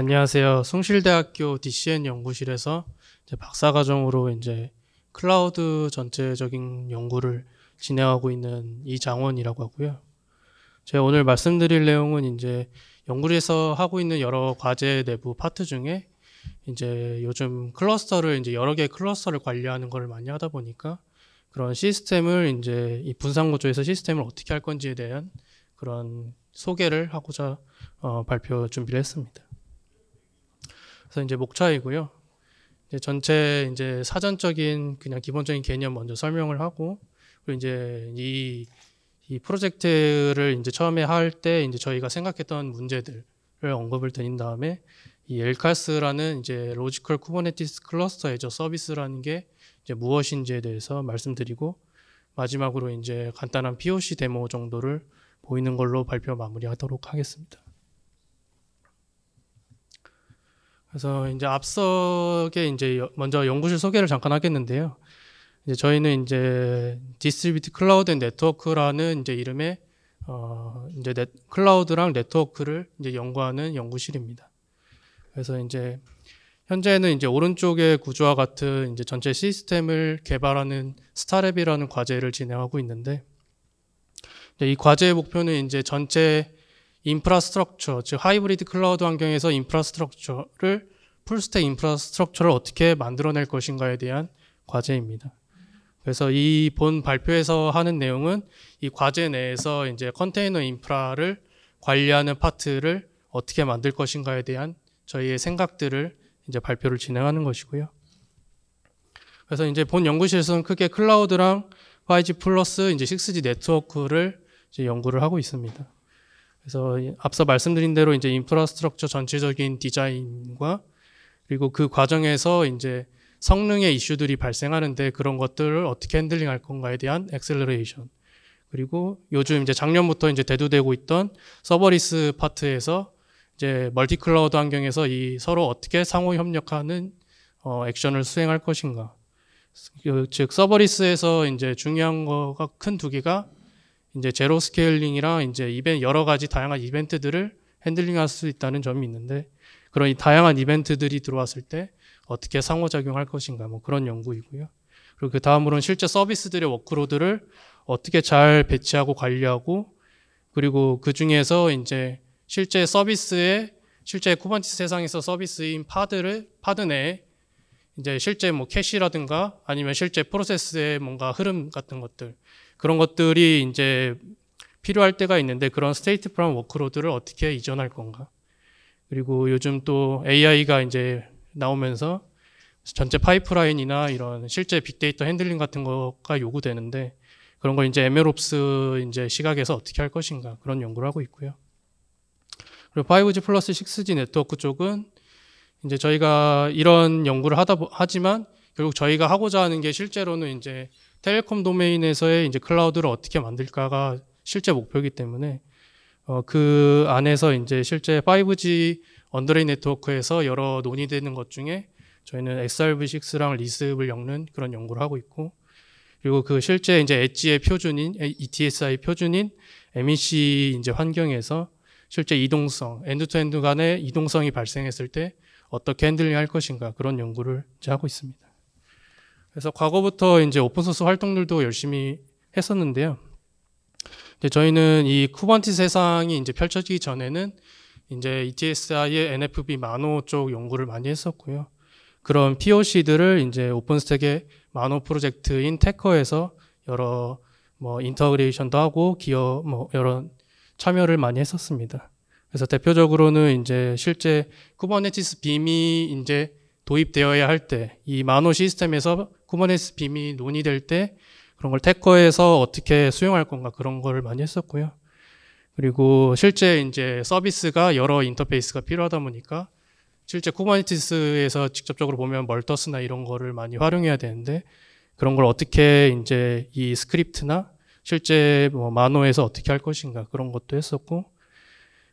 안녕하세요. 숭실대학교 DCN 연구실에서 이제 박사과정으로 이제 클라우드 전체적인 연구를 진행하고 있는 이장원이라고 하고요. 제가 오늘 말씀드릴 내용은 이제 연구에서 하고 있는 여러 과제 내부 파트 중에 이제 요즘 클러스터를 이제 여러 개의 클러스터를 관리하는 걸 많이 하다 보니까 그런 시스템을 이제 이 분산 구조에서 시스템을 어떻게 할 건지에 대한 그런 소개를 하고자 어, 발표 준비를 했습니다. 그래서 이제 목차이고요. 이제 전체 이제 사전적인 그냥 기본적인 개념 먼저 설명을 하고 그리고 이제 이, 이 프로젝트를 이제 처음에 할 때 이제 저희가 생각했던 문제들을 언급을 드린 다음에 이 엘카스라는 이제 로지컬 쿠버네티스 클러스터 에저 서비스라는 게 이제 무엇인지에 대해서 말씀드리고 마지막으로 이제 간단한 POC 데모 정도를 보이는 걸로 발표 마무리하도록 하겠습니다. 그래서 이제 앞서게 이제 먼저 연구실 소개를 잠깐 하겠는데요. 이제 저희는 이제 디스트리뷰트 클라우드 앤 네트워크라는 이제 이름의 어 이제 넷, 클라우드랑 네트워크를 이제 연구하는 연구실입니다. 그래서 이제 현재는 이제 오른쪽의 구조와 같은 이제 전체 시스템을 개발하는 스타랩이라는 과제를 진행하고 있는데 이 과제의 목표는 이제 전체 인프라스트럭처, 즉 하이브리드 클라우드 환경에서 인프라스트럭처를 풀스택 인프라스트럭처를 어떻게 만들어낼 것인가에 대한 과제입니다. 그래서 이 본 발표에서 하는 내용은 이 과제 내에서 이제 컨테이너 인프라를 관리하는 파트를 어떻게 만들 것인가에 대한 저희의 생각들을 이제 발표를 진행하는 것이고요. 그래서 이제 본 연구실에서는 크게 클라우드랑 5G 플러스 이제 6G 네트워크를 이제 연구를 하고 있습니다. 그래서 앞서 말씀드린 대로 이제 인프라스트럭처 전체적인 디자인과 그리고 그 과정에서 이제 성능의 이슈들이 발생하는데 그런 것들을 어떻게 핸들링할 건가에 대한 엑셀러레이션 그리고 요즘 이제 작년부터 이제 대두되고 있던 서버리스 파트에서 이제 멀티 클라우드 환경에서 이 서로 어떻게 상호 협력하는 어, 액션을 수행할 것인가 그, 즉 서버리스에서 이제 중요한 거가 큰 두 개가 이제 제로 스케일링이랑 이제 이벤 여러 가지 다양한 이벤트들을 핸들링할 수 있다는 점이 있는데 그런 이 다양한 이벤트들이 들어왔을 때 어떻게 상호작용할 것인가 뭐 그런 연구이고요. 그리고 그 다음으로는 실제 서비스들의 워크로드를 어떻게 잘 배치하고 관리하고 그리고 그 중에서 이제 실제 서비스의 실제 쿠버네티스 세상에서 서비스인 파드를 파드 내에 이제 실제 뭐 캐시라든가 아니면 실제 프로세스의 뭔가 흐름 같은 것들 그런 것들이 이제 필요할 때가 있는데 그런 스테이트 프롬 워크로드를 어떻게 이전할 건가. 그리고 요즘 또 AI가 이제 나오면서 전체 파이프라인이나 이런 실제 빅데이터 핸들링 같은 거가 요구되는데 그런 걸 이제 에메롭스 이제 시각에서 어떻게 할 것인가 그런 연구를 하고 있고요. 그리고 5G 플러스 6G 네트워크 쪽은 이제 저희가 이런 연구를 하다 하지만 결국 저희가 하고자 하는 게 실제로는 이제 텔레콤 도메인에서의 이제 클라우드를 어떻게 만들까가 실제 목표이기 때문에 어, 그 안에서 이제 실제 5G 언더레인 네트워크에서 여러 논의되는 것 중에 저희는 s r v 6랑리스을 엮는 그런 연구를 하고 있고 그리고 그 실제 이제 엣지의 표준인 ETSI 표준인 MEC 이제 환경에서 실제 이동성 엔드투엔드 간의 이동성이 발생했을 때 어떻게 핸들링 할 것인가 그런 연구를 이제 하고 있습니다. 그래서 과거부터 이제 오픈소스 활동들도 열심히 했었는데요. 이제 저희는 이쿠버티스 세상이 이제 펼쳐지기 전에는 이제 ETSI의 NFB 마노 쪽 연구를 많이 했었고요. 그런 POC들을 이제 오픈스택의 마노 프로젝트인 테커에서 여러 뭐 인터그레이션도 하고 기업 뭐 여러 참여를 많이 했었습니다. 그래서 대표적으로는 이제 실제 쿠버네티스 빔이 이제 도입되어야 할 때이 마노 시스템에서 쿠버네스 빔이 논의될 때 그런 걸 테커에서 어떻게 수용할 건가 그런 걸 많이 했었고요. 그리고 실제 이제 서비스가 여러 인터페이스가 필요하다 보니까 실제 쿠버네티스에서 직접적으로 보면 멀터스나 이런 거를 많이 활용해야 되는데 그런 걸 어떻게 이제 이 스크립트나 실제 뭐 마노에서 어떻게 할 것인가 그런 것도 했었고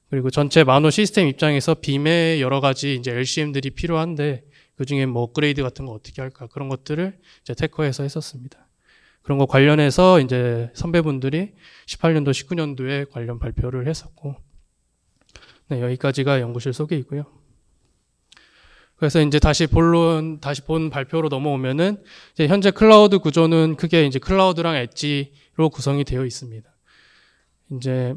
그리고 전체 마노 시스템 입장에서 빔의 여러 가지 이제 LCM들이 필요한데 그 중에 뭐 업그레이드 같은 거 어떻게 할까 그런 것들을 이제 테커에서 했었습니다. 그런 거 관련해서 이제 선배분들이 18년도, 19년도에 관련 발표를 했었고, 네, 여기까지가 연구실 소개이고요. 그래서 이제 다시 본론, 다시 본 발표로 넘어오면은 이제 현재 클라우드 구조는 크게 이제 클라우드랑 엣지로 구성이 되어 있습니다. 이제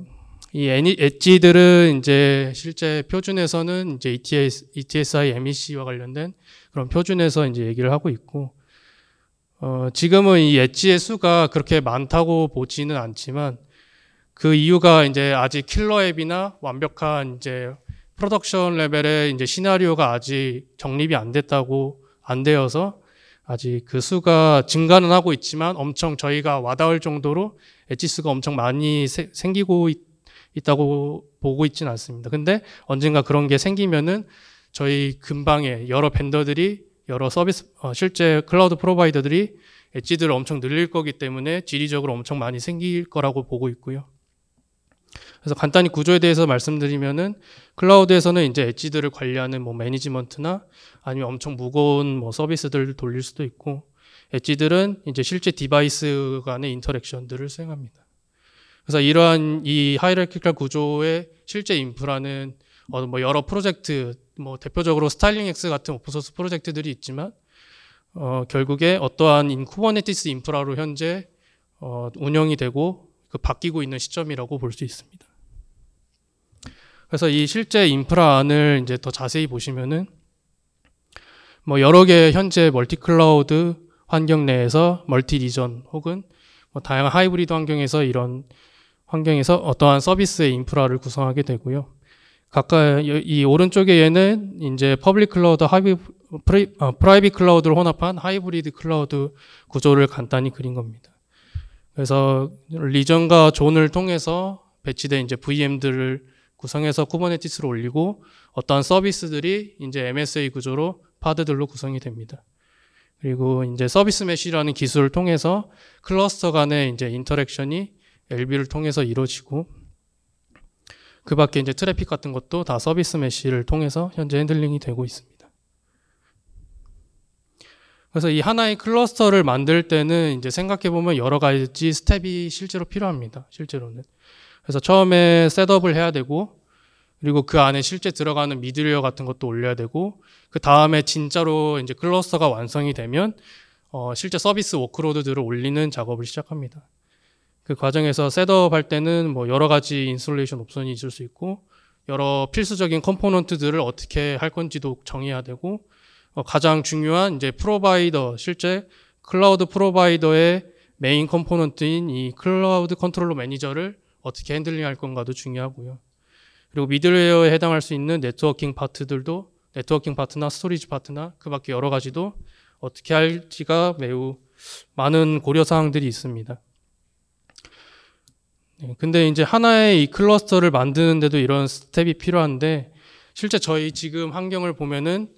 이 e, 엣지들은 이제 실제 표준에서는 이제 ETS, ETSI, MEC와 관련된 그런 표준에서 이제 얘기를 하고 있고, 어, 지금은 이 엣지의 수가 그렇게 많다고 보지는 않지만, 그 이유가 이제 아직 킬러 앱이나 완벽한 이제 프로덕션 레벨의 이제 시나리오가 아직 정립이 안 됐다고 안 되어서 아직 그 수가 증가는 하고 있지만 엄청 저희가 와닿을 정도로 엣지 수가 엄청 많이 세, 생기고 있, 있다고 보고 있지는 않습니다. 근데 언젠가 그런 게 생기면은 저희 근방에 여러 밴더들이 여러 서비스 어, 실제 클라우드 프로바이더들이 엣지들을 엄청 늘릴 거기 때문에 지리적으로 엄청 많이 생길 거라고 보고 있고요. 그래서 간단히 구조에 대해서 말씀드리면은 클라우드에서는 이제 엣지들을 관리하는 뭐 매니지먼트나 아니면 엄청 무거운 뭐 서비스들을 돌릴 수도 있고 엣지들은 이제 실제 디바이스 간의 인터랙션들을 수행합니다. 그래서 이러한 이 하이라키컬 구조의 실제 인프라는 어, 뭐 여러 프로젝트, 뭐 대표적으로 스타일링X 같은 오픈소스 프로젝트들이 있지만 어, 결국에 어떠한 인, 쿠버네티스 인프라로 현재 어, 운영이 되고 그 바뀌고 있는 시점이라고 볼 수 있습니다. 그래서 이 실제 인프라 안을 이제 더 자세히 보시면은 뭐 여러 개의 현재 멀티 클라우드 환경 내에서 멀티 리전 혹은 뭐 다양한 하이브리드 환경에서 이런 환경에서 어떠한 서비스의 인프라를 구성하게 되고요. 각각 이 오른쪽에 얘는 이제 퍼블릭 클라우드, 하이브, 프라 어, 프라이빗 클라우드를 혼합한 하이브리드 클라우드 구조를 간단히 그린 겁니다. 그래서 리전과 존을 통해서 배치된 이제 VM들을 구성해서 쿠버네티스로 올리고 어떠한 서비스들이 이제 MSA 구조로 파드들로 구성이 됩니다. 그리고 이제 서비스 메시라는 기술을 통해서 클러스터 간의 이제 인터랙션이 LB를 통해서 이루어지고 그 밖에 이제 트래픽 같은 것도 다 서비스 메시를 통해서 현재 핸들링이 되고 있습니다. 그래서 이 하나의 클러스터를 만들 때는 이제 생각해 보면 여러 가지 스텝이 실제로 필요합니다. 실제로는. 그래서 처음에 셋업을 해야 되고 그리고 그 안에 실제 들어가는 미드웨어 같은 것도 올려야 되고 그 다음에 진짜로 이제 클러스터가 완성이 되면 어 실제 서비스 워크로드들을 올리는 작업을 시작합니다. 그 과정에서 셋업 할 때는 뭐 여러 가지 인솔레이션 옵션이 있을 수 있고 여러 필수적인 컴포넌트들을 어떻게 할 건지도 정해야 되고 어, 가장 중요한 이제 프로바이더 실제 클라우드 프로바이더의 메인 컴포넌트인 이 클라우드 컨트롤러 매니저를 어떻게 핸들링 할 건가도 중요하고요. 그리고 미들웨어에 해당할 수 있는 네트워킹 파트들도 네트워킹 파트나 스토리지 파트나 그 밖에 여러 가지도 어떻게 할지가 매우 많은 고려 사항들이 있습니다. 어, 근데 이제 하나의 이 클러스터를 만드는데도 이런 스텝이 필요한데 실제 저희 지금 환경을 보면은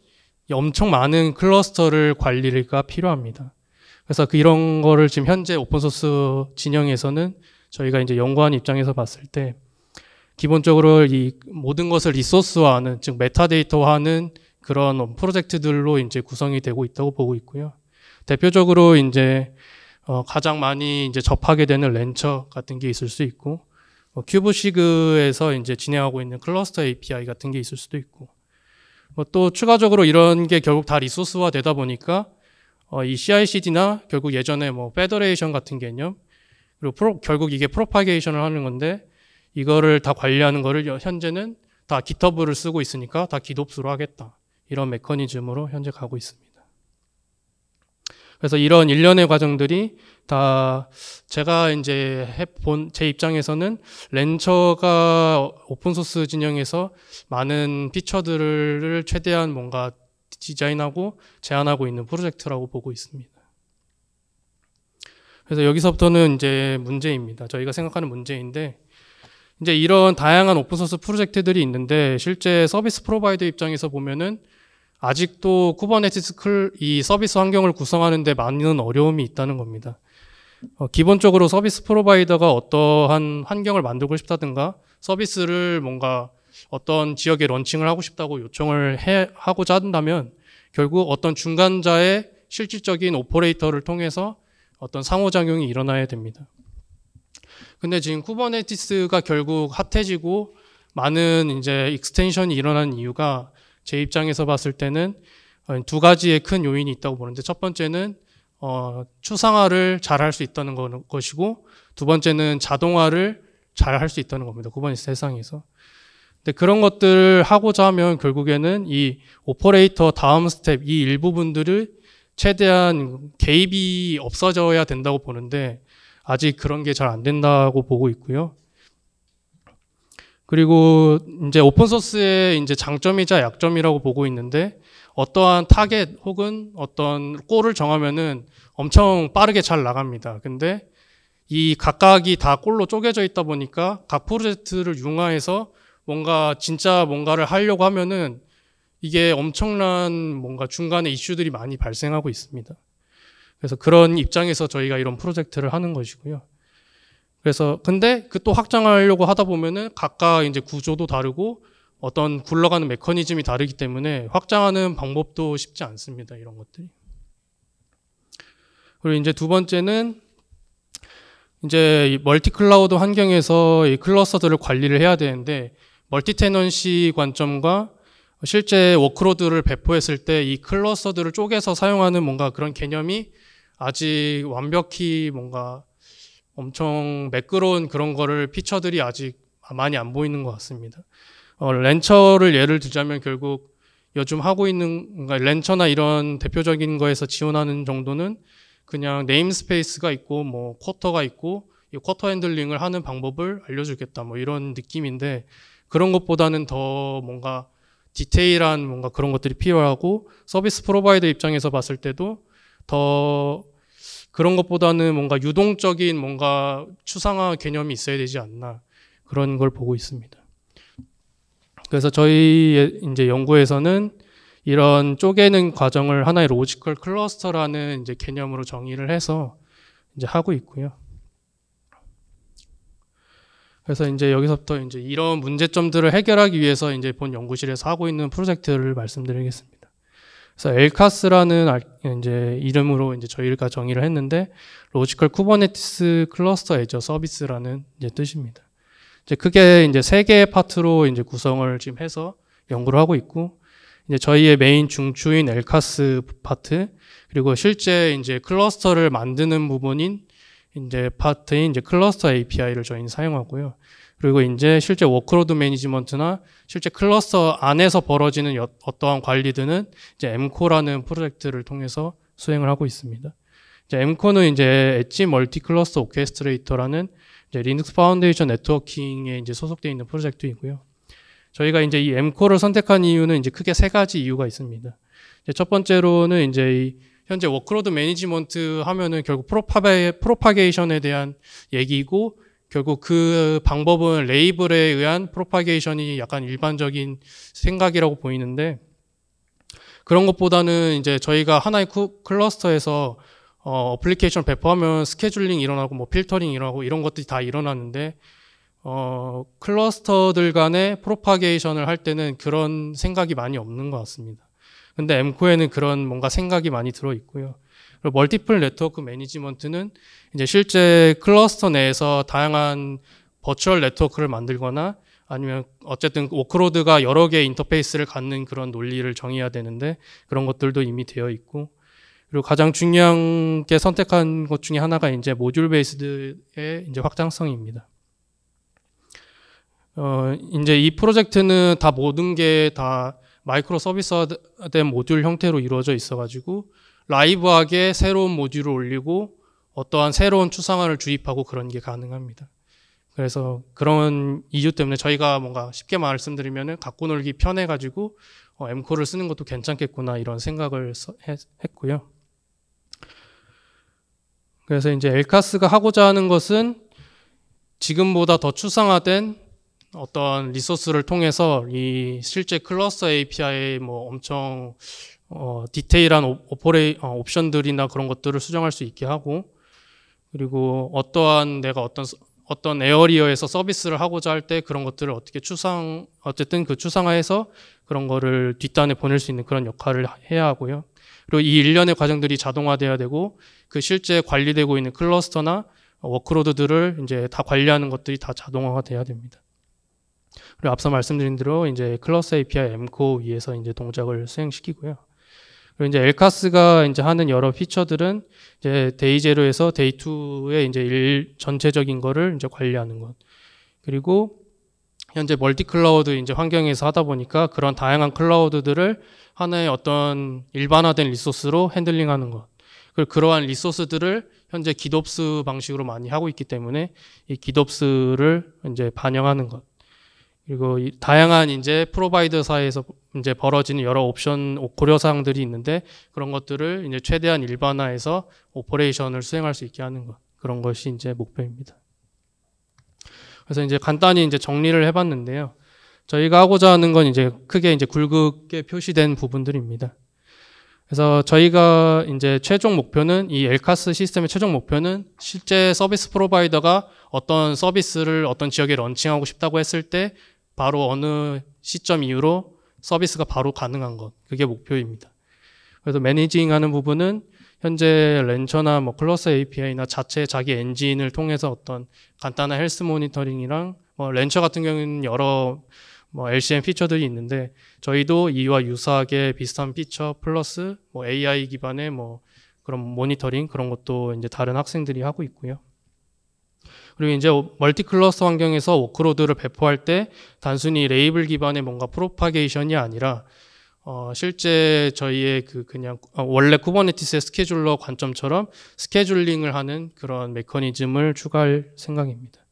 엄청 많은 클러스터를 관리가 필요합니다. 그래서 그 이런 거를 지금 현재 오픈소스 진영에서는 저희가 이제 연구한 입장에서 봤을 때 기본적으로 이 모든 것을 리소스화하는 즉 메타데이터화하는 그런 프로젝트들로 이제 구성이 되고 있다고 보고 있고요. 대표적으로 이제 어, 가장 많이 이제 접하게 되는 렌처 같은 게 있을 수 있고 뭐 큐브시그에서 이제 진행하고 있는 클러스터 API 같은 게 있을 수도 있고 뭐또 추가적으로 이런 게 결국 다 리소스화 되다 보니까 어, 이 CI/CD나 결국 예전에 뭐 페더레이션 같은 개념 그리고 프로, 결국 이게 프로파게이션을 하는 건데 이거를 다 관리하는 거를 현재는 다 기터브를 쓰고 있으니까 다기독수로 하겠다 이런 메커니즘으로 현재 가고 있습니다. 그래서 이런 일련의 과정들이 다 제가 이제 해 본 제 입장에서는 렌처가 오픈소스 진영에서 많은 피처들을 최대한 뭔가 디자인하고 제안하고 있는 프로젝트라고 보고 있습니다. 그래서 여기서부터는 이제 문제입니다. 저희가 생각하는 문제인데 이제 이런 다양한 오픈소스 프로젝트들이 있는데 실제 서비스 프로바이더 입장에서 보면은 아직도 쿠버네티스 클, 이 서비스 환경을 구성하는데 많은 어려움이 있다는 겁니다. 어, 기본적으로 서비스 프로바이더가 어떠한 환경을 만들고 싶다든가 서비스를 뭔가 어떤 지역에 런칭을 하고 싶다고 요청을 해, 하고자 한다면 결국 어떤 중간자의 실질적인 오퍼레이터를 통해서 어떤 상호작용이 일어나야 됩니다. 근데 지금 쿠버네티스가 결국 핫해지고 많은 이제 익스텐션이 일어난 이유가 제 입장에서 봤을 때는 어, 두 가지의 큰 요인이 있다고 보는데 첫 번째는 어, 추상화를 잘 할 수 있다는 것이고 두 번째는 자동화를 잘 할 수 있다는 겁니다. 구번 세상에서. 근데 그런 것들을 하고자 하면 결국에는 이 오퍼레이터 다음 스텝 이 일부분들을 최대한 개입이 없어져야 된다고 보는데 아직 그런 게 잘 안 된다고 보고 있고요. 그리고 이제 오픈 소스의 이제 장점이자 약점이라고 보고 있는데 어떠한 타겟 혹은 어떤 골을 정하면은 엄청 빠르게 잘 나갑니다. 근데 이 각각이 다 골로 쪼개져 있다 보니까 각 프로젝트를 융화해서 뭔가 진짜 뭔가를 하려고 하면은 이게 엄청난 뭔가 중간에 이슈들이 많이 발생하고 있습니다. 그래서 그런 입장에서 저희가 이런 프로젝트를 하는 것이고요. 그래서 근데 그 또 확장하려고 하다 보면은 각각 이제 구조도 다르고 어떤 굴러가는 메커니즘이 다르기 때문에 확장하는 방법도 쉽지 않습니다. 이런 것들이. 그리고 이제 두 번째는 이제 멀티 클라우드 환경에서 이 클러스터들을 관리를 해야 되는데 멀티 테넌시 관점과 실제 워크로드를 배포했을 때 이 클러스터들을 쪼개서 사용하는 뭔가 그런 개념이 아직 완벽히 뭔가 엄청 매끄러운 그런 거를 피처들이 아직 많이 안 보이는 것 같습니다. 어, 렌처를 예를 들자면 결국 요즘 하고 있는 그러니까 렌처나 이런 대표적인 거에서 지원하는 정도는 그냥 네임스페이스가 있고 뭐 쿼터가 있고 이 쿼터 핸들링을 하는 방법을 알려주겠다 뭐 이런 느낌인데 그런 것보다는 더 뭔가 디테일한 뭔가 그런 것들이 필요하고 서비스 프로바이더 입장에서 봤을 때도 더 그런 것보다는 뭔가 유동적인 뭔가 추상화 개념이 있어야 되지 않나 그런 걸 보고 있습니다. 그래서 저희 이제 연구에서는 이런 쪼개는 과정을 하나의 로지컬 클러스터라는 이제 개념으로 정의를 해서 이제 하고 있고요. 그래서 이제 여기서부터 이제 이런 문제점들을 해결하기 위해서 이제 본 연구실에서 하고 있는 프로젝트를 말씀드리겠습니다. 그래서 엘카스라는 이제 이름으로 이제 저희가 정의를 했는데 로지컬 쿠버네티스 클러스터 애저 서비스라는 이제 뜻입니다. 이제 크게 이제 세 개의 파트로 이제 구성을 지금 해서 연구를 하고 있고 이제 저희의 메인 중추인 엘카스 파트 그리고 실제 이제 클러스터를 만드는 부분인 이제 파트인 이제 클러스터 API를 저희는 사용하고요. 그리고 이제 실제 워크로드 매니지먼트나 실제 클러스터 안에서 벌어지는 여, 어떠한 관리들은 이제 엠코라는 프로젝트를 통해서 수행을 하고 있습니다. 이제 엠코는 이제 엣지 멀티 클러스터 오케스트레이터라는 이제 리눅스 파운데이션 네트워킹에 이제 소속되어 있는 프로젝트이고요. 저희가 이제 이 엠코를 선택한 이유는 이제 크게 세 가지 이유가 있습니다. 첫 번째로는 이제 현재 워크로드 매니지먼트 하면은 결국 프로파베, 프로파게이션에 대한 얘기고 결국 그 방법은 레이블에 의한 프로파게이션이 약간 일반적인 생각이라고 보이는데 그런 것보다는 이제 저희가 하나의 클러스터에서 어, 플리케이션 배포하면 스케줄링 일어나고 뭐 필터링 일어나고 이런 것들이 다 일어나는데 어, 클러스터들 간의 프로파게이션을 할 때는 그런 생각이 많이 없는 것 같습니다. 근데 엠코에는 그런 뭔가 생각이 많이 들어 있고요. 그리고 멀티플 네트워크 매니지먼트는 이제 실제 클러스터 내에서 다양한 버추얼 네트워크를 만들거나 아니면 어쨌든 워크로드가 여러 개의 인터페이스를 갖는 그런 논리를 정해야 되는데 그런 것들도 이미 되어 있고 그리고 가장 중요한 게 선택한 것 중에 하나가 이제 모듈 베이스드의 이제 확장성입니다. 어, 이제 이 프로젝트는 다 모든 게다 마이크로 서비스화된 모듈 형태로 이루어져 있어가지고 라이브하게 새로운 모듈을 올리고 어떠한 새로운 추상화를 주입하고 그런 게 가능합니다. 그래서 그런 이유 때문에 저희가 뭔가 쉽게 말씀드리면은 갖고 놀기 편해가지고 어, M4를 쓰는 것도 괜찮겠구나 이런 생각을 서, 했, 했고요. 그래서 이제 엘카스가 하고자 하는 것은 지금보다 더 추상화된 어떤 리소스를 통해서 이 실제 클러스터 a p i 뭐 엄청 어, 디테일한 오퍼레이 어, 옵션들이나 그런 것들을 수정할 수 있게 하고 그리고 어떠한 내가 어떤 어떤 에어리어에서 서비스를 하고자 할 때 그런 것들을 어떻게 추상 어쨌든 그 추상화해서 그런 거를 뒷단에 보낼 수 있는 그런 역할을 해야 하고요. 그리고 이 일련의 과정들이 자동화돼야 되고 그 실제 관리되고 있는 클러스터나 워크로드들을 이제 다 관리하는 것들이 다 자동화가 돼야 됩니다. 그리고 앞서 말씀드린 대로 이제 클러스 API m 엠코 위에서 이제 동작을 수행시키고요. 그리고 이제 엘카스가 이제 하는 여러 피처들은 이제 데이 제로에서 데이 2의 이제 일 전체적인 거를 이제 관리하는 것. 그리고 현재 멀티 클라우드 이제 환경에서 하다 보니까 그런 다양한 클라우드들을 하나의 어떤 일반화된 리소스로 핸들링하는 것. 그 그러한 리소스들을 현재 기덥스 방식으로 많이 하고 있기 때문에 이 기덥스를 이제 반영하는 것. 그리고 다양한 이제 프로바이더사에서 이제 벌어지는 여러 옵션 고려 사항들이 있는데 그런 것들을 이제 최대한 일반화해서 오퍼레이션을 수행할 수 있게 하는 것 그런 것이 이제 목표입니다. 그래서 이제 간단히 이제 정리를 해봤는데요. 저희가 하고자 하는 건 이제 크게 이제 굵게 표시된 부분들입니다. 그래서 저희가 이제 최종 목표는 이 엘카스 시스템의 최종 목표는 실제 서비스 프로바이더가 어떤 서비스를 어떤 지역에 런칭하고 싶다고 했을 때 바로 어느 시점 이후로 서비스가 바로 가능한 것 그게 목표입니다. 그래서 매니징하는 부분은 현재 렌처나 뭐 클러스 API나 자체 자기 엔진을 통해서 어떤 간단한 헬스 모니터링이랑 뭐 렌처 같은 경우는 여러 뭐 LCM 피처들이 있는데 저희도 이와 유사하게 비슷한 피처 플러스 뭐 AI 기반의 뭐 그런 모니터링 그런 것도 이제 다른 학생들이 하고 있고요. 그리고 이제 멀티 클러스터 환경에서 워크로드를 배포할 때 단순히 레이블 기반의 뭔가 프로파게이션이 아니라 어, 실제 저희의 그 그냥 어, 원래 쿠버네티스의 스케줄러 관점처럼 스케줄링을 하는 그런 메커니즘을 추가할 생각입니다.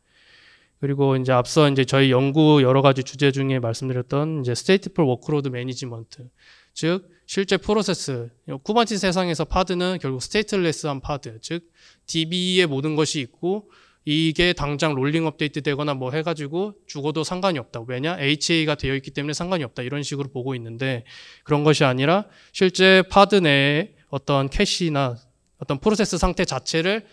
그리고 이제 앞서 이제 저희 연구 여러 가지 주제 중에 말씀드렸던 이제 스테이트풀 워크로드 매니지먼트 즉 실제 프로세스 쿠버네티스 세상에서 파드는 결국 스테이트레스한 파드 즉 DB의 모든 것이 있고 이게 당장 롤링 업데이트 되거나 뭐 해가지고 죽어도 상관이 없다. 왜냐? HA가 되어 있기 때문에 상관이 없다. 이런 식으로 보고 있는데 그런 것이 아니라 실제 파드 내에 어떤 캐시나 어떤 프로세스 상태 자체를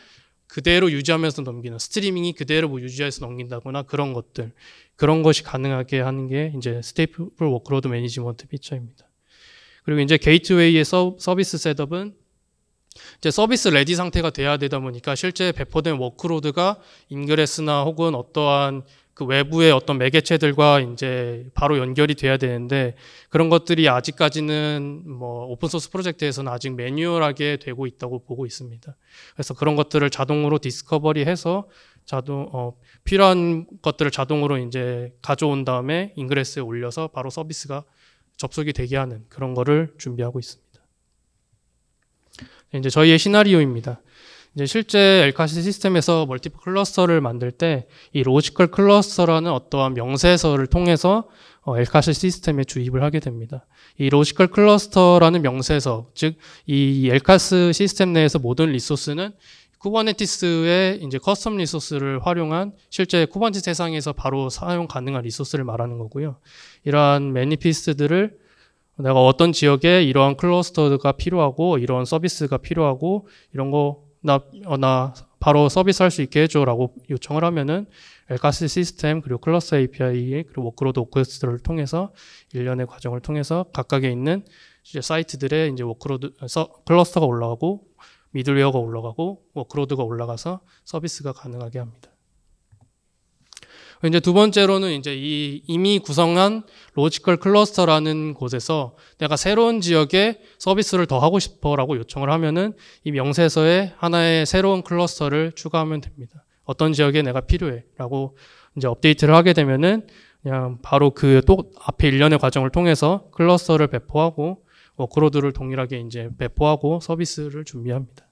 그대로 유지하면서 넘기는 스트리밍이 그대로 뭐 유지해서 넘긴다거나 그런 것들 그런 것이 가능하게 하는 게 이제 스테이플 워크로드 매니지먼트 피처입니다. 그리고 이제 게이트웨이의 서, 서비스 셋업은 이제 서비스 레디 상태가 돼야 되다 보니까 실제 배포된 워크로드가 인그레스나 혹은 어떠한 그 외부의 어떤 매개체들과 이제 바로 연결이 돼야 되는데 그런 것들이 아직까지는 뭐 오픈소스 프로젝트에서는 아직 매뉴얼하게 되고 있다고 보고 있습니다. 그래서 그런 것들을 자동으로 디스커버리해서 자동 어, 필요한 것들을 자동으로 이제 가져온 다음에 인그레스에 올려서 바로 서비스가 접속이 되게 하는 그런 거를 준비하고 있습니다. 이제 저희의 시나리오입니다. 이제 실제 엘카시 시스템에서 멀티플 클러스터를 만들 때 이 로지컬 클러스터라는 어떠한 명세서를 통해서 어, 엘카시 시스템에 주입을 하게 됩니다. 이 로지컬 클러스터라는 명세서, 즉 이 엘카스 시스템 내에서 모든 리소스는 쿠버네티스의 이제 커스텀 리소스를 활용한 실제 쿠버네티스 세상에서 바로 사용 가능한 리소스를 말하는 거고요. 이러한 매니피스트들을 내가 어떤 지역에 이러한 클러스터가 필요하고 이런 서비스가 필요하고 이런 거나 어, 나 바로 서비스할 수 있게 해줘라고 요청을 하면은 엘가스 시스템 그리고 클러스터 API 그리고 워크로드 오크스트를 통해서 일련의 과정을 통해서 각각에 있는 이제 사이트들의 이제 워크로드 어, 서, 클러스터가 올라가고 미들웨어가 올라가고 워크로드가 올라가서 서비스가 가능하게 합니다. 이제 두 번째로는 이제 이 이미 구성한 로지컬 클러스터라는 곳에서 내가 새로운 지역에 서비스를 더 하고 싶어라고 요청을 하면은 이 명세서에 하나의 새로운 클러스터를 추가하면 됩니다. 어떤 지역에 내가 필요해라고 이제 업데이트를 하게 되면은 그냥 바로 그또 앞에 일련의 과정을 통해서 클러스터를 배포하고 워크로드를 동일하게 이제 배포하고 서비스를 준비합니다.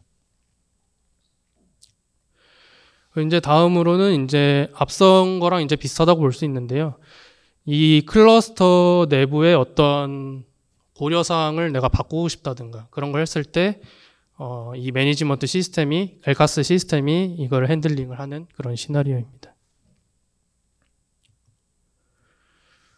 이제 다음으로는 이제 앞선 거랑 이제 비슷하다고 볼 수 있는데요. 이 클러스터 내부의 어떤 고려사항을 내가 바꾸고 싶다든가 그런 걸 했을 때, 어, 이 매니지먼트 시스템이, 엘카스 시스템이 이걸 핸들링을 하는 그런 시나리오입니다.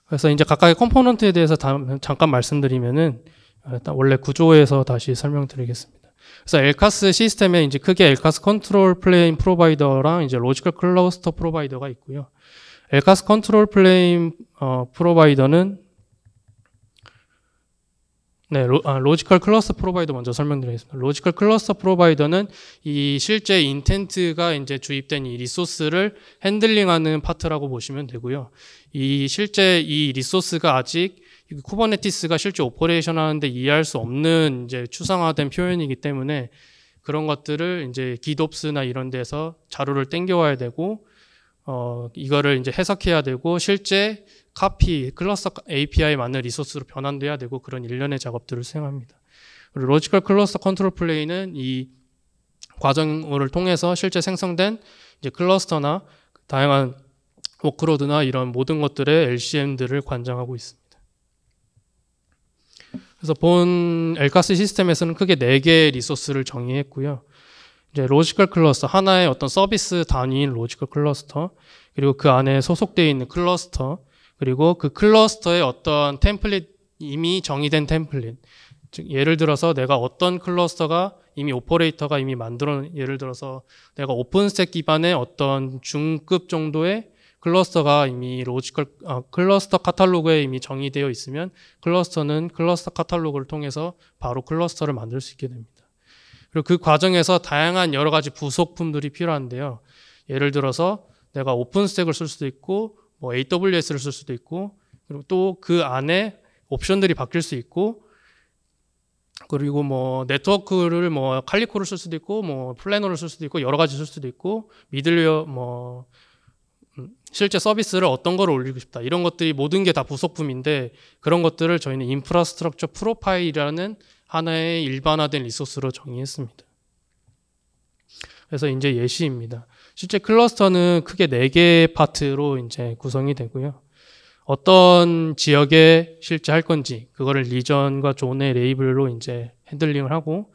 그래서 이제 각각의 컴포넌트에 대해서 잠깐 말씀드리면은, 어, 일단 원래 구조에서 다시 설명드리겠습니다. 그래서 엘카스 시스템에 이제 크게 엘카스 컨트롤 플레인 프로바이더랑 이제 로지컬 클러스터 프로바이더가 있고요. 엘카스 컨트롤 플레인 어, 프로바이더는 네, 로, 아, 로지컬 클러스터 프로바이더 먼저 설명드리겠습니다. 로지컬 클러스터 프로바이더는 이 실제 인텐트가 이제 주입된 이 리소스를 핸들링하는 파트라고 보시면 되고요. 이 실제 이 리소스가 아직 쿠버네티스가 실제 오퍼레이션 하는데 이해할 수 없는 이제 추상화된 표현이기 때문에 그런 것들을 이제 기돕스나 이런 데서 자료를 땡겨와야 되고 어 이거를 이제 해석해야 되고 실제 카피 클러스터 API 맞는 리소스로 변환돼야 되고 그런 일련의 작업들을 수행합니다. 그리고 로지컬 클러스터 컨트롤 플레이는 이 과정을 통해서 실제 생성된 이제 클러스터나 다양한 워크로드나 이런 모든 것들의 LCM들을 관장하고 있습니다. 그래서 본 엘카스 시스템에서는 크게 네 개의 리소스를 정의했고요. 이제 로지컬 클러스터, 하나의 어떤 서비스 단위인 로지컬 클러스터, 그리고 그 안에 소속되어 있는 클러스터, 그리고 그 클러스터의 어떤 템플릿, 이미 정의된 템플릿. 즉, 예를 들어서 내가 어떤 클러스터가 이미 오퍼레이터가 이미 만들어, 예를 들어서 내가 오픈스택 기반의 어떤 중급 정도의 클러스터가 이미 로지컬 아, 클러스터 카탈로그에 이미 정의되어 있으면 클러스터는 클러스터 카탈로그를 통해서 바로 클러스터를 만들 수 있게 됩니다. 그리고 그 과정에서 다양한 여러 가지 부속품들이 필요한데요. 예를 들어서 내가 오픈스택을 쓸 수도 있고 뭐 AWS를 쓸 수도 있고 그리고 또 그 안에 옵션들이 바뀔 수 있고 그리고 뭐 네트워크를 뭐 칼리코를 쓸 수도 있고 뭐 플래너를 쓸 수도 있고 여러 가지 쓸 수도 있고 미들웨어 뭐 음, 실제 서비스를 어떤 걸 올리고 싶다. 이런 것들이 모든 게 다 부속품인데 그런 것들을 저희는 인프라스트럭처 프로파일이라는 하나의 일반화된 리소스로 정의했습니다. 그래서 이제 예시입니다. 실제 클러스터는 크게 4개의 파트로 이제 구성이 되고요. 어떤 지역에 실제 할 건지 그거를 리전과 존의 레이블로 이제 핸들링을 하고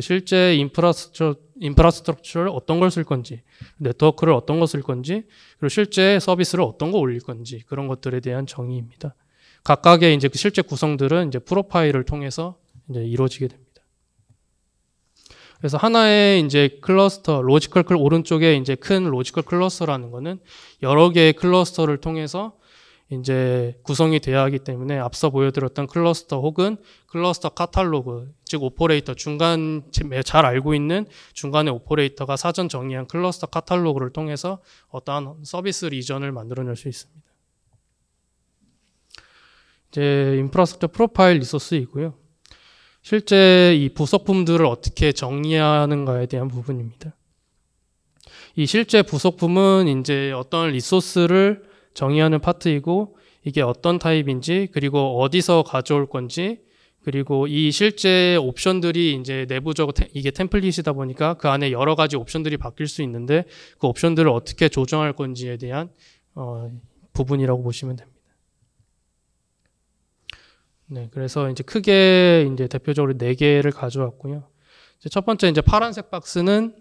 실제 인프라스트럭처 인프라스트럭처를 어떤 걸 쓸 건지, 네트워크를 어떤 거쓸 건지, 그리고 실제 서비스를 어떤 거 올릴 건지 그런 것들에 대한 정의입니다. 각각의 이제 그 실제 구성들은 이제 프로파일을 통해서 이제 이루어지게 됩니다. 그래서 하나의 이제 클러스터, 로지컬 클 오른쪽에 이제 큰 로지컬 클러스터라는 거는 여러 개의 클러스터를 통해서 이제 구성이 되어야 하기 때문에 앞서 보여드렸던 클러스터 혹은 클러스터 카탈로그, 즉 오퍼레이터 중간 잘 알고 있는 중간에 오퍼레이터가 사전 정의한 클러스터 카탈로그를 통해서 어떠한 서비스 리전을 만들어낼 수 있습니다. 이제 인프라스트 프로파일 리소스이고요. 실제 이 부속품들을 어떻게 정리하는가에 대한 부분입니다. 이 실제 부속품은 이제 어떤 리소스를 정의하는 파트이고 이게 어떤 타입인지 그리고 어디서 가져올 건지 그리고 이 실제 옵션들이 이제 내부적으로 이게 템플릿이다 보니까 그 안에 여러 가지 옵션들이 바뀔 수 있는데 그 옵션들을 어떻게 조정할 건지에 대한 어, 부분이라고 보시면 됩니다. 네, 그래서 이제 크게 이제 대표적으로 네 개를 가져왔고요. 첫 번째 이제 파란색 박스는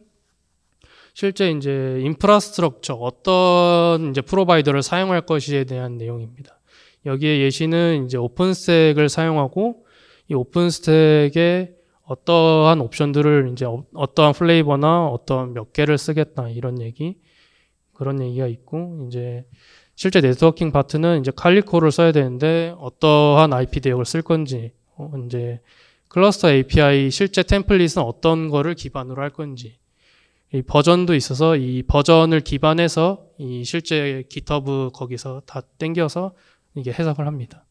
실제 이제 인프라스트럭처 어떤 이제 프로바이더를 사용할 것이에 대한 내용입니다. 여기에 예시는 이제 오픈스택을 사용하고 이 오픈스택의 어떠한 옵션들을 이제 어, 어떠한 플레이버나 어떤 몇 개를 쓰겠다 이런 얘기 그런 얘기가 있고 이제 실제 네트워킹 파트는 이제 칼리코를 써야 되는데 어떠한 IP 대역을 쓸 건지 어, 이제 클러스터 API 실제 템플릿은 어떤 거를 기반으로 할 건지 이 버전도 있어서 이 버전을 기반해서 이 실제 기터브 거기서 다 땡겨서 이게 해석을 합니다.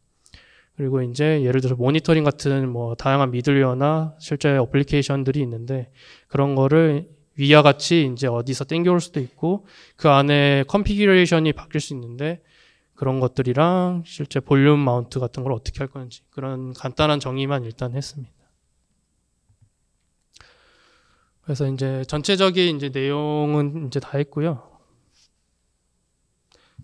그리고 이제 예를 들어 모니터링 같은 뭐 다양한 미들웨어나 실제 어플리케이션들이 있는데 그런 거를 위와 같이 이제 어디서 땡겨올 수도 있고 그 안에 컨피규레이션이 바뀔 수 있는데 그런 것들이랑 실제 볼륨 마운트 같은 걸 어떻게 할 건지 그런 간단한 정의만 일단 했습니다. 그래서 이제 전체적인 이제 내용은 이제 다 했고요.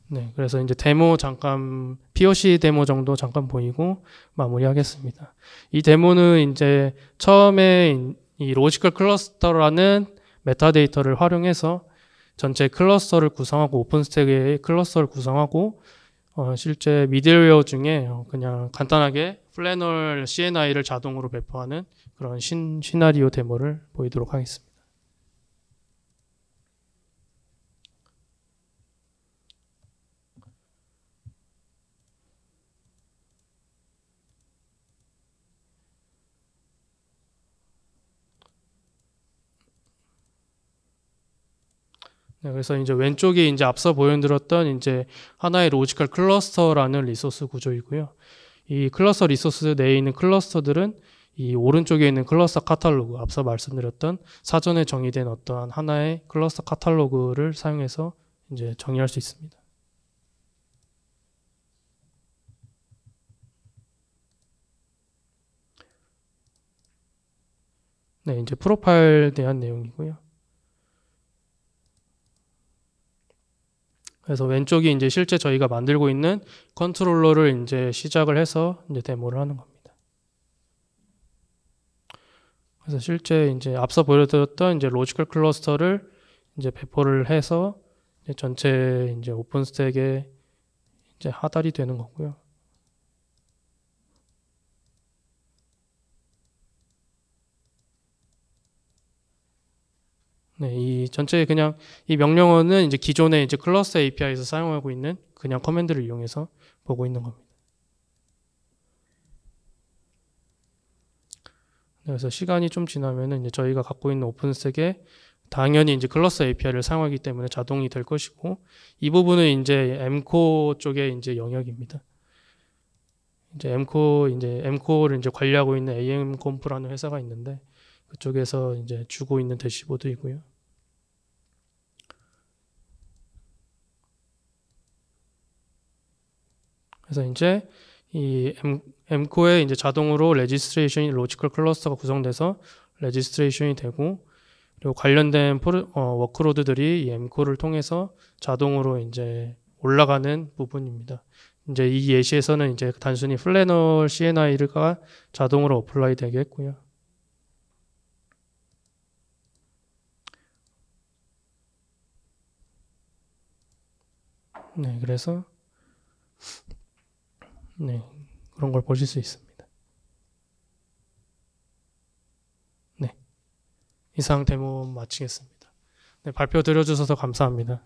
네, 그래서 이제 데모 잠깐 POC 데모 정도 잠깐 보이고 마무리하겠습니다. 이 데모는 이제 처음에 이 로지컬 클러스터라는 메타데이터를 활용해서 전체 클러스터를 구성하고 오픈스택의 클러스터를 구성하고 어, 실제 미들웨어 중에 그냥 간단하게 플래널 CNI를 자동으로 배포하는 그런 신, 시나리오 데모를 보이도록 하겠습니다. 네, 그래서 이제 왼쪽이 이제 앞서 보여드렸던 이제 하나의 로지컬 클러스터라는 리소스 구조이고요. 이 클러스터 리소스 내에 있는 클러스터들은 이 오른쪽에 있는 클러스터 카탈로그 앞서 말씀드렸던 사전에 정의된 어떠한 하나의 클러스터 카탈로그를 사용해서 이제 정의할 수 있습니다. 네, 이제 프로파일 대한 내용이고요. 그래서 왼쪽이 이제 실제 저희가 만들고 있는 컨트롤러를 이제 시작을 해서 이제 데모를 하는 겁니다. 그래서 실제 이제 앞서 보여드렸던 이제 로지컬 클러스터를 이제 배포를 해서 이제 전체 이제 오픈스택에 이제 하달이 되는 거고요. 네, 이 전체 그냥 이 명령어는 이제 기존의 이제 클러스 API에서 사용하고 있는 그냥 커맨드를 이용해서 보고 있는 겁니다. 네, 그래서 시간이 좀 지나면은 이제 저희가 갖고 있는 오픈스택에 당연히 이제 클러스 API를 사용하기 때문에 자동이 될 것이고 이 부분은 이제 엠코 쪽의 이제 영역입니다. 이제 엠코 이제 엠코를 이제 관리하고 있는 AM 콤프라는 회사가 있는데 그쪽에서 이제 주고 있는 대시보드이고요. 그래서 이제 이엠 코에 이제 자동으로 레지스트레이션이 로지컬 클러스터가 구성돼서 레지스트레이션이 되고 그리고 관련된 포르, 어, 워크로드들이 이 M코를 통해서 자동으로 이제 올라가는 부분입니다. 이제 이 예시에서는 이제 단순히 플래널 CNI가 자동으로 어플라이 되게 했고요. 네, 그래서 네, 그런 걸 보실 수 있습니다. 네, 이상 데모 마치겠습니다. 네, 발표 드려주셔서 감사합니다.